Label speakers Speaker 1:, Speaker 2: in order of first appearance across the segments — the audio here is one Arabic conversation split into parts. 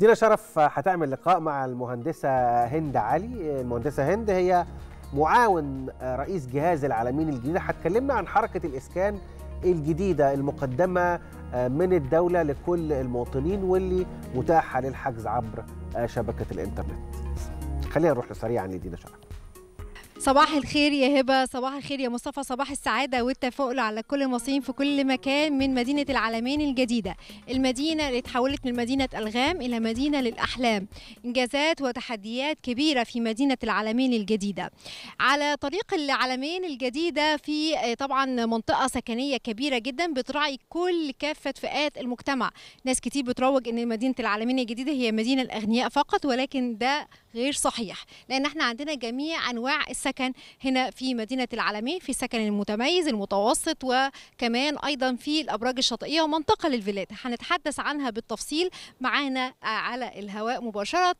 Speaker 1: دينا شرف هتعمل لقاء مع المهندسة هند علي المهندسة هند هي معاون رئيس جهاز العالمين الجديدة هتكلمنا عن حركة الإسكان الجديدة المقدمة آه، من الدولة لكل المواطنين واللي متاحة للحجز عبر آه، شبكة الإنترنت خلينا نروح سريعا لدينا شرف صباح الخير يا هبه صباح الخير يا مصطفى صباح السعاده والتفاؤل على كل المصريين في كل مكان من مدينه العالمين الجديده المدينه اللي تحولت من مدينه الغام الى مدينه للاحلام انجازات وتحديات كبيره في مدينه العالمين الجديده على طريق العالمين الجديده في آه، طبعا منطقه سكنيه كبيره جدا بتراعي كل كافه فئات المجتمع ناس كتير بتروج ان مدينه العالمين الجديده هي مدينه الاغنياء فقط ولكن ده غير صحيح لان احنا عندنا جميع انواع السكن السكن هنا في مدينة العالمين في السكن المتميز المتوسط وكمان أيضا في الأبراج الشاطئية ومنطقة للفيلات هنتحدث عنها بالتفصيل معانا على الهواء مباشرة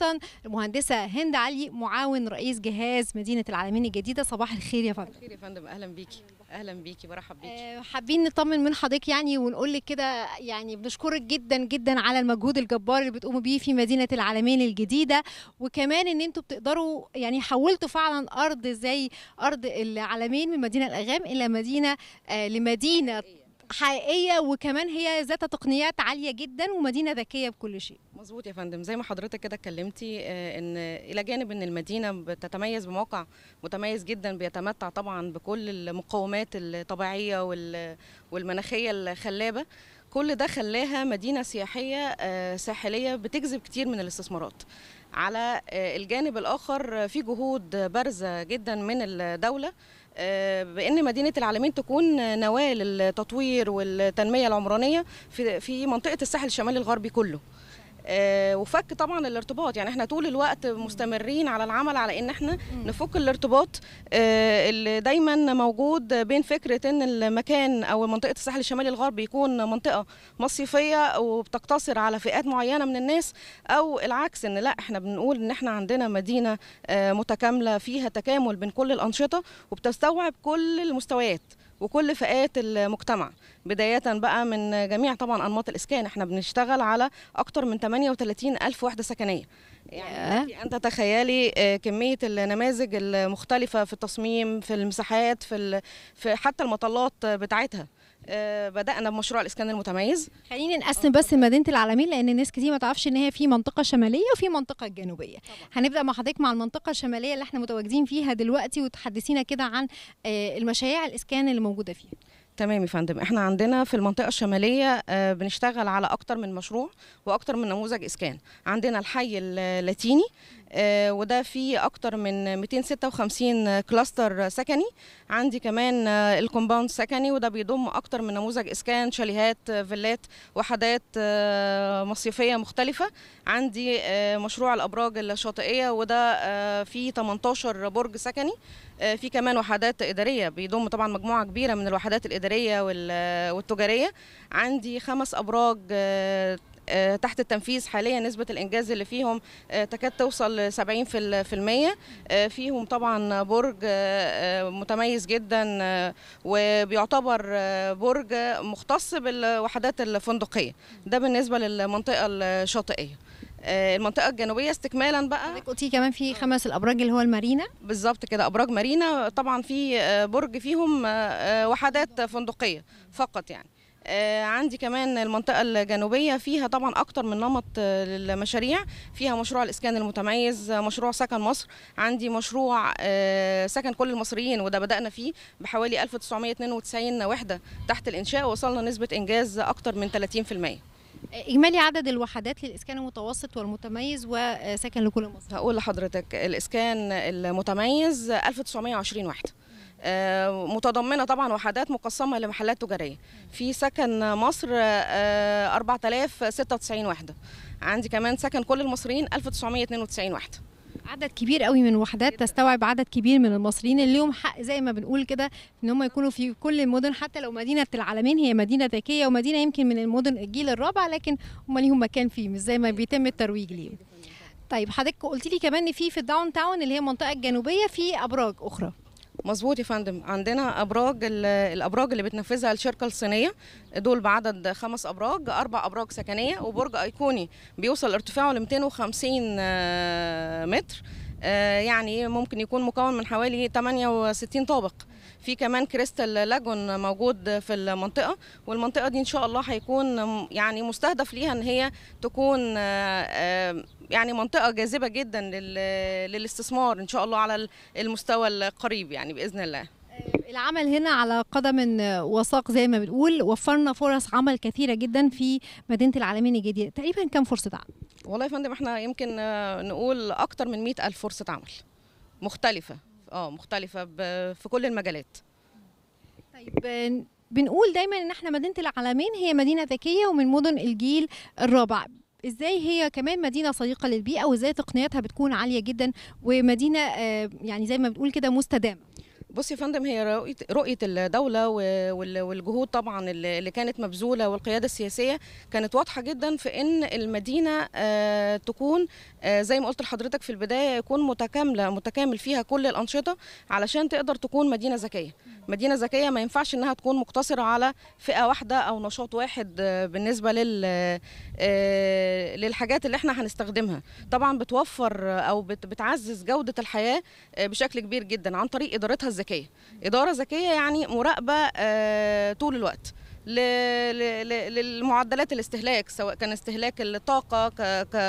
Speaker 1: المهندسة هند علي معاون رئيس جهاز مدينة العالمين الجديدة صباح الخير يا فندم
Speaker 2: الخير يا فندم أهلا بيكي اهلا بيكي برحب بيكي آه،
Speaker 1: حابين نطمن من حضرتك يعني ونقول لك كده يعني بنشكرك جدا جدا على المجهود الجبار اللي بتقوموا بيه في مدينه العالمين الجديده وكمان ان انتوا بتقدروا يعني حولتوا فعلا ارض زي ارض العالمين من مدينه الاغام الى مدينه آه، لمدينه حقيقيه وكمان هي ذات تقنيات عاليه جدا ومدينه ذكيه بكل شيء
Speaker 2: مظبوط يا فندم زي ما حضرتك كده اتكلمتي آه، ان الى جانب ان المدينه بتتميز بموقع متميز جدا بيتمتع طبعا بكل المقومات الطبيعيه والمناخيه الخلابه كل ده خلاها مدينه سياحيه آه، ساحليه بتجذب كتير من الاستثمارات على آه، الجانب الآخر آه، في جهود بارزة جدا من الدولة آه، بان مدينه العالمين تكون نواه للتطوير والتنميه العمرانيه في منطقه الساحل الشمالي الغربي كله آه، وفك طبعا الارتباط يعني احنا طول الوقت مستمرين على العمل على ان احنا نفك الارتباط آه، اللي دايما موجود بين فكره ان المكان او منطقه الساحل الشمالي الغربي يكون منطقه مصيفيه وبتقتصر على فئات معينه من الناس او العكس ان لا احنا بنقول ان احنا عندنا مدينه آه، متكامله فيها تكامل بين كل الانشطه وبتستوعب كل المستويات وكل فئات المجتمع بداية بقى من جميع طبعا أنماط الإسكان احنا بنشتغل على أكتر من 38 ألف وحدة سكنية يعني أنت تخيلي آه، كمية النماذج المختلفة في التصميم في المساحات في, في حتى المطلات بتاعتها آه، بدانا بمشروع الاسكان المتميز
Speaker 1: خلينا نقسم بس مدينه العالمين لان الناس كتير ما تعرفش ان هي في منطقه شماليه وفي منطقه جنوبيه طبعا. هنبدا مع حضرتك مع المنطقه الشماليه اللي احنا متواجدين فيها دلوقتي وتحدثينا كده عن آه، المشاريع الاسكان اللي موجوده فيها
Speaker 2: تمام يا فندم احنا عندنا في المنطقه الشماليه آه، بنشتغل على اكتر من مشروع واكتر من نموذج اسكان عندنا الحي اللاتيني آه، وده فيه اكتر من 256 كلاستر سكني عندي كمان آه، الكومباوند سكني وده بيضم اكتر من نموذج اسكان شاليهات فيلات وحدات مصيفيه مختلفه عندي مشروع الابراج الشاطئيه وده فيه 18 برج سكني آه، في كمان وحدات إدارية بيضم طبعا مجموعة كبيرة من الوحدات الإدارية آه، والتجارية عندي خمس أبراج آه، تحت التنفيذ حاليا نسبة الإنجاز اللي فيهم تكاد توصل في المية فيهم طبعا برج متميز جدا وبيعتبر برج مختص بالوحدات الفندقية ده بالنسبة للمنطقة الشاطئية آه، المنطقه الجنوبيه استكمالا بقى حضرتك قلتي كمان في خمس الابراج اللي هو المارينا بالظبط كده ابراج مارينا طبعا في آه، برج فيهم آه، وحدات فندقيه فقط يعني عندي كمان المنطقة الجنوبية فيها طبعا أكتر من نمط للمشاريع فيها مشروع الإسكان المتميز مشروع سكن مصر عندي مشروع سكن كل المصريين وده بدأنا فيه بحوالي 1992 وحدة تحت الإنشاء وصلنا نسبة إنجاز أكتر من 30% اجمالي عدد الوحدات للاسكان المتوسط والمتميز وسكن لكل مصر هقول لحضرتك الاسكان المتميز 1920 وحده آه، متضمنه طبعا وحدات مقسمه لمحلات تجاريه في سكن مصر 4096 آه، وحده عندي كمان سكن كل المصريين 1992 وحده
Speaker 1: عدد كبير قوي من الوحدات تستوعب عدد كبير من المصريين اللي لهم حق زي ما بنقول كده ان هم يكونوا في كل المدن حتى لو مدينه العالمين هي مدينه ذكيه ومدينه يمكن من المدن الجيل الرابع لكن هم ليهم مكان فيه مش زي ما بيتم الترويج ليهم. طيب حضرتك قلت لي كمان ان في في الداون تاون اللي هي المنطقه الجنوبيه في ابراج اخرى.
Speaker 2: مظبوط يا فندم عندنا ابراج الابراج اللي بتنفذها الشركه الصينيه دول بعدد خمس ابراج اربع ابراج سكنيه وبرج ايقوني بيوصل ارتفاعه ل 250 آه، متر آه، يعني ممكن يكون مكون من حوالي 68 طابق في كمان كريستال لاجون موجود في المنطقه والمنطقه دي ان شاء الله هيكون يعني مستهدف ليها ان هي تكون آه، يعني منطقه جاذبه جدا للاستثمار ان شاء الله على المستوى القريب يعني باذن الله آه،
Speaker 1: العمل هنا على قدم وساق زي ما بنقول وفرنا فرص عمل كثيره جدا في مدينه العالمين الجديده تقريبا كم فرصه عمل والله يا فندم
Speaker 2: احنا يمكن آه، نقول اكتر من مئة الف فرصه عمل مختلفه اه مختلفه في كل المجالات
Speaker 1: طيب آه، بنقول دايما ان احنا مدينه العالمين هي مدينه ذكيه ومن مدن الجيل الرابع ازاي هي كمان مدينه صديقه للبيئه وازاي تقنياتها بتكون عاليه جدا ومدينه آه، يعني زي ما بنقول كده مستدامه
Speaker 2: بصي يا فندم هي رؤيه الدوله والجهود طبعا اللي كانت مبذوله والقياده السياسيه كانت واضحه جدا في ان المدينه آه، تكون آه، زي ما قلت لحضرتك في البدايه يكون متكامله متكامل فيها كل الانشطه علشان تقدر تكون مدينه ذكيه مدينه ذكيه ما ينفعش انها تكون مقتصره على فئه واحده او نشاط واحد آه، بالنسبه لل للحاجات اللي احنا هنستخدمها طبعا بتوفر او بتعزز جوده الحياه بشكل كبير جدا عن طريق ادارتها الذكيه ذكيه اداره ذكيه يعني مراقبه آه، طول الوقت للمعدلات الاستهلاك سواء كان استهلاك الطاقة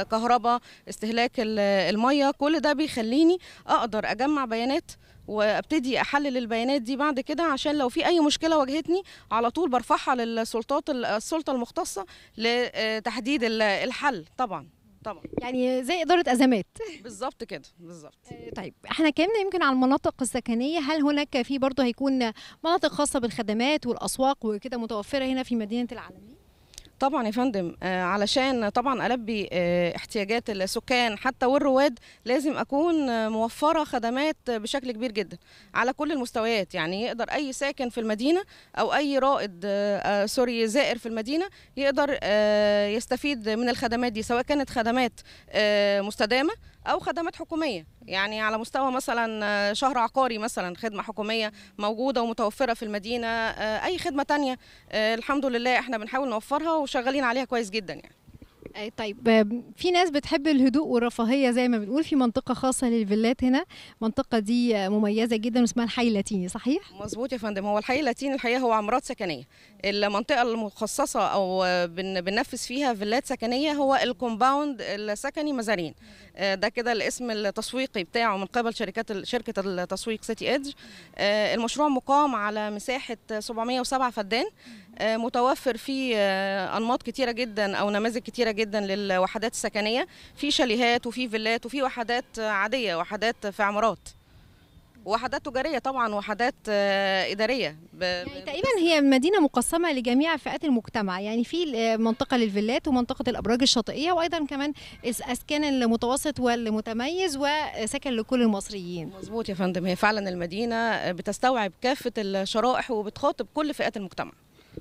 Speaker 2: كهرباء استهلاك المية كل ده بيخليني أقدر أجمع بيانات وابتدي احلل البيانات دي بعد كده عشان لو في اي مشكله واجهتني على طول برفعها للسلطات السلطه المختصه لتحديد الحل طبعا
Speaker 1: طبعا يعني زي اداره ازمات
Speaker 2: بالظبط كده بالظبط آه، طيب احنا
Speaker 1: اتكلمنا يمكن عن المناطق السكنيه هل هناك في برضه هيكون مناطق خاصه بالخدمات والاسواق وكده متوفره هنا في مدينه العالمين
Speaker 2: طبعا يا فندم آه، علشان طبعا البي آه، احتياجات السكان حتى والرواد لازم اكون موفره خدمات بشكل كبير جدا على كل المستويات يعني يقدر اي ساكن في المدينه او اي رائد آه، سوري زائر في المدينه يقدر يستفيد من الخدمات دي سواء كانت خدمات مستدامه او خدمات حكوميه يعني على مستوى مثلا آه، شهر عقاري مثلا خدمه حكوميه موجوده ومتوفره في المدينه آه، اي خدمه تانية آه، الحمد لله احنا بنحاول نوفرها وشغالين عليها كويس جدا يعني
Speaker 1: أي طيب في ناس بتحب الهدوء والرفاهيه زي ما بنقول في منطقه خاصه للفيلات هنا المنطقه دي آه، مميزه جدا اسمها الحي اللاتيني صحيح
Speaker 2: مظبوط يا فندم هو الحي اللاتيني الحقيقه هو عمارات سكنيه المنطقه المخصصه او بننفذ فيها فيلات سكنيه هو الكومباوند السكني مزارين آه، ده كده الاسم التسويقي بتاعه من قبل شركات شركه التسويق سيتي ايدج آه، المشروع مقام على مساحه 707 فدان متوفر فيه انماط كتيره جدا او نماذج كتيره جدا جدا للوحدات السكنيه في شاليهات وفي فيلات وفي وحدات عاديه وحدات في عمارات وحدات تجاريه طبعا وحدات اداريه ب... يعني
Speaker 1: تقريبا هي مدينه مقسمه لجميع فئات المجتمع يعني في منطقه للفيلات ومنطقه الابراج الشاطئيه وايضا كمان اسكان المتوسط والمتميز وسكن لكل المصريين مظبوط يا فندم هي فعلا
Speaker 2: المدينه بتستوعب كافه الشرائح وبتخاطب كل فئات المجتمع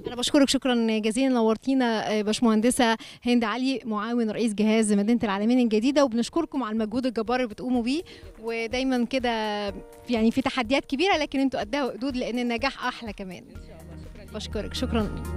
Speaker 1: انا بشكرك شكرا جزيلا نورتينا آه، باشمهندسه هند علي معاون رئيس جهاز مدينه العالمين الجديده وبنشكركم على المجهود الجبار اللي بتقوموا بيه ودايما كده يعني في تحديات كبيره لكن انتوا قدها وقدود لان النجاح احلى كمان بشكرك شكرا